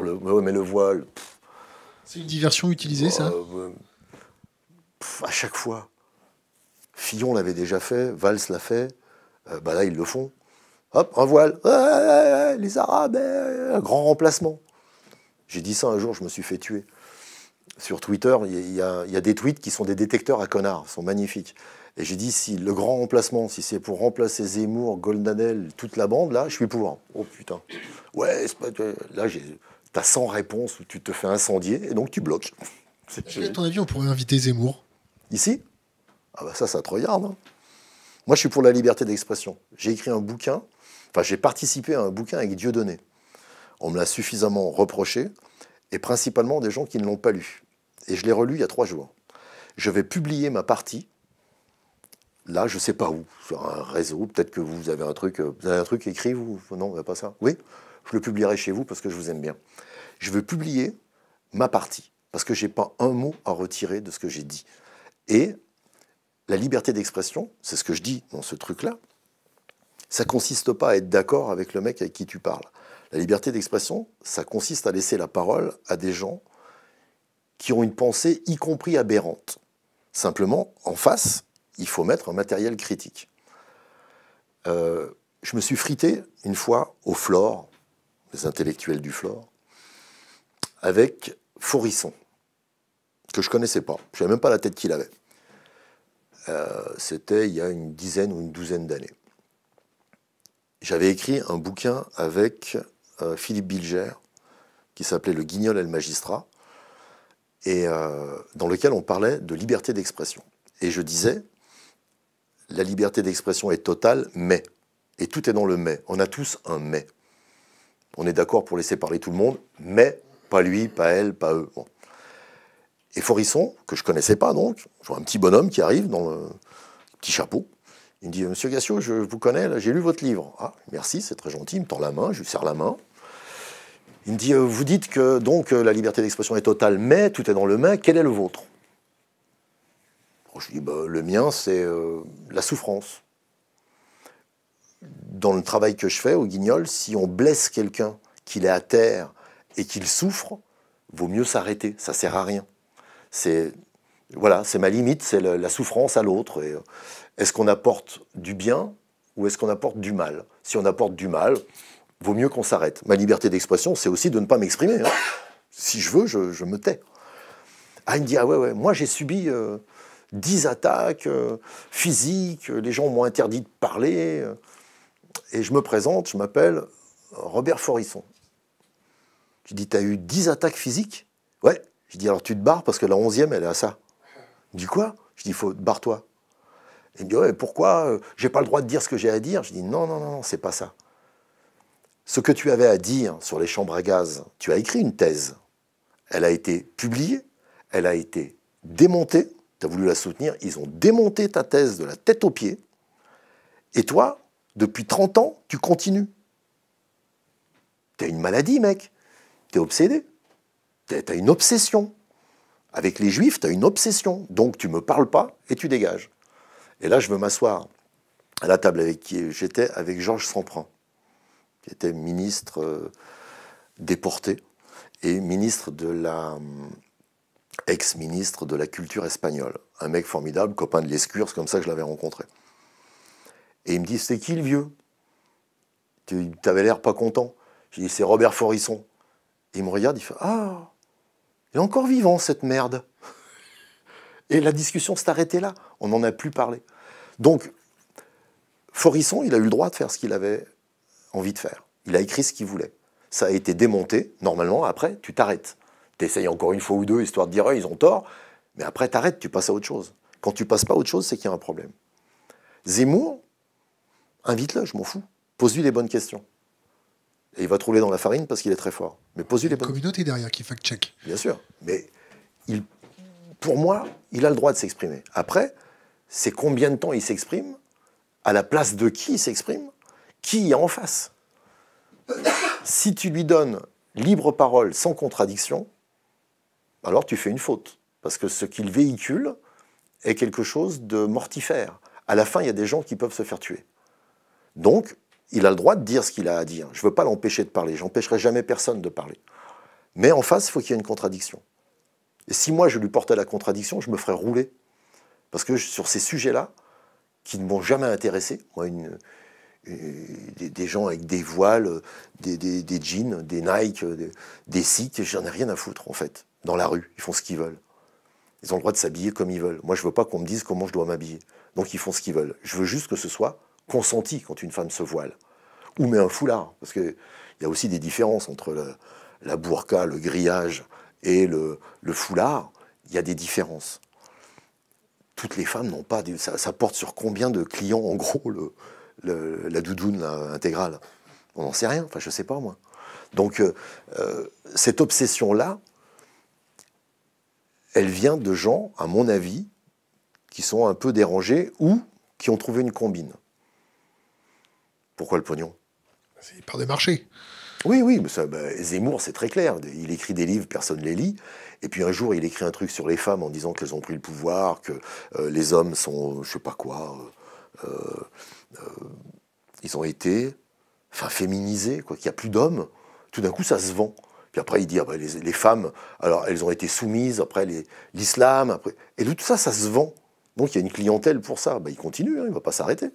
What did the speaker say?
le. Mais, le voile. C'est une diversion utilisée, ça euh, euh, À chaque fois. Fillon l'avait déjà fait, Valls l'a fait, euh, bah là, ils le font. Hop, un voile. les Arabes, un grand remplacement. J'ai dit ça un jour, je me suis fait tuer. Sur Twitter, il y, a des tweets qui sont des détecteurs à connards, sont magnifiques. Et j'ai dit, si le grand remplacement, si c'est pour remplacer Zemmour, Goldanel, toute la bande, là, je suis pour. Oh putain. Ouais, pas... là, j'ai tu as 100 réponses où tu te fais incendier et donc tu bloques. À ton avis, on pourrait inviter Zemmour Ici Ah bah ça, ça te regarde. Hein. Moi, je suis pour la liberté d'expression. J'ai écrit un bouquin, enfin j'ai participé à un bouquin avec Dieudonné. On me l'a suffisamment reproché, et principalement des gens qui ne l'ont pas lu. Et je l'ai relu il y a trois jours. Je vais publier ma partie, là, je sais pas où, sur un réseau, peut-être que vous avez un truc, euh, vous avez un truc écrit, vous Non, pas ça. Oui je le publierai chez vous parce que je vous aime bien. Je veux publier ma partie parce que je n'ai pas un mot à retirer de ce que j'ai dit. Et la liberté d'expression, c'est ce que je dis dans ce truc-là, ça ne consiste pas à être d'accord avec le mec avec qui tu parles. La liberté d'expression, ça consiste à laisser la parole à des gens qui ont une pensée, y compris aberrante. Simplement, en face, il faut mettre un matériel critique. Euh, je me suis frité une fois au Flore, les intellectuels du Flore, avec Faurisson, que je ne connaissais pas. Je n'avais même pas la tête qu'il avait. Euh, c'était il y a une dizaine ou une douzaine d'années. J'avais écrit un bouquin avec euh, Philippe Bilger, qui s'appelait Le Guignol et le Magistrat, et euh, dans lequel on parlait de liberté d'expression. Et je disais, la liberté d'expression est totale, mais. Et tout est dans le mais. On a tous un mais. On est d'accord pour laisser parler tout le monde, mais pas lui, pas elle, pas eux. Et Forisson, que je ne connaissais pas donc, je vois un petit bonhomme qui arrive dans le petit chapeau. Il me dit Monsieur Gassiot, je vous connais, j'ai lu votre livre. Ah, merci, c'est très gentil. Il me tend la main, je lui serre la main. Il me dit euh, Vous dites que donc euh, la liberté d'expression est totale, mais tout est dans le main, Quel est le vôtre Je lui dis bah, Le mien, c'est euh, la souffrance dans le travail que je fais au Guignol, si on blesse quelqu'un, qu'il est à terre et qu'il souffre, vaut mieux s'arrêter. Ça sert à rien. C'est voilà, c'est ma limite, c'est la souffrance à l'autre. Euh, est-ce qu'on apporte du bien ou est-ce qu'on apporte du mal Si on apporte du mal, vaut mieux qu'on s'arrête. Ma liberté d'expression, c'est aussi de ne pas m'exprimer. Hein. Si je veux, je, me tais. Ah, il me dit, ah ouais, ouais, moi j'ai subi 10 euh, attaques euh, physiques, les gens m'ont interdit de parler et je me présente, je m'appelle Robert Forisson. Je dis, t'as eu 10 attaques physiques Ouais. Je dis, alors tu te barres parce que la 11e, elle est à ça. Il quoi Je dis, faut, barre-toi. Il me dit, ouais, pourquoi J'ai pas le droit de dire ce que j'ai à dire Je dis, non, non, non, c'est pas ça. Ce que tu avais à dire sur les chambres à gaz, tu as écrit une thèse. Elle a été publiée, elle a été démontée. Tu as voulu la soutenir, ils ont démonté ta thèse de la tête aux pieds. Et toi, depuis 30 ans, tu continues. T'as une maladie, mec. T'es obsédé. T'as une obsession. Avec les juifs, t'as une obsession. Donc tu me parles pas et tu dégages. Et là, je veux m'asseoir à la table avec qui j'étais, avec Georges Samprin, qui était ministre euh, déporté et ministre de la ex-ministre de la culture espagnole. Un mec formidable, copain de l'escurce, comme ça que je l'avais rencontré. Et il me dit, c'est qui le vieux Tu avais l'air pas content. J'ai dis, c'est Robert Forisson. Et il me regarde, il fait, ah, il est encore vivant cette merde. Et la discussion s'est arrêtée là. On n'en a plus parlé. Donc, Forisson, il a eu le droit de faire ce qu'il avait envie de faire. Il a écrit ce qu'il voulait. Ça a été démonté. Normalement, après, tu t'arrêtes. Tu essayes encore une fois ou deux, histoire de dire, ils ont tort. Mais après, t'arrêtes, tu passes à autre chose. Quand tu passes pas à autre chose, c'est qu'il y a un problème. Zemmour, Invite-le, je m'en fous. Pose-lui les bonnes questions. Et il va te dans la farine parce qu'il est très fort. Mais pose-lui les bonnes questions. communauté derrière qui fact-check. Bien sûr. Mais pour moi, il a le droit de s'exprimer. Après, c'est combien de temps il s'exprime, à la place de qui il s'exprime, qui est en face. si tu lui donnes libre parole sans contradiction, alors tu fais une faute. Parce que ce qu'il véhicule est quelque chose de mortifère. À la fin, il y a des gens qui peuvent se faire tuer. Donc, il a le droit de dire ce qu'il a à dire. Je ne veux pas l'empêcher de parler. n'empêcherai jamais personne de parler. Mais en face, il faut qu'il y ait une contradiction. Et si moi, je lui portais la contradiction, je me ferais rouler. Parce que sur ces sujets-là, qui ne m'ont jamais intéressé, euh, des, gens avec des voiles, des, jeans, des Nike, euh, des, j'en ai rien à foutre en fait. Dans la rue, ils font ce qu'ils veulent. Ils ont le droit de s'habiller comme ils veulent. Moi, je ne veux pas qu'on me dise comment je dois m'habiller. Donc, ils font ce qu'ils veulent. Je veux juste que ce soit consenti quand une femme se voile, ou met un foulard, parce qu'il y a aussi des différences entre la burqa, le grillage et le, foulard, il y a des différences. Toutes les femmes n'ont pas... ça, porte sur combien de clients, en gros, le, la doudoune intégrale On n'en sait rien, enfin je sais pas moi. Donc euh, euh, cette obsession-là, elle vient de gens, à mon avis, qui sont un peu dérangés ou qui ont trouvé une combine. Pourquoi le pognon par des marchés. Oui, oui, mais ça, bah, Zemmour, c'est très clair. Il écrit des livres, personne ne les lit. Et puis un jour, il écrit un truc sur les femmes en disant qu'elles ont pris le pouvoir, que euh, les hommes sont, je sais pas quoi, euh, euh, ils ont été, enfin, féminisés, quoi, qu'il n'y a plus d'hommes. Tout d'un coup, ça se vend. Puis après, il dit, ah, bah, les, femmes, alors elles ont été soumises, après l'islam, après... Et tout ça, ça se vend. Donc il y a une clientèle pour ça. Bah, il continue, hein, il ne va pas s'arrêter.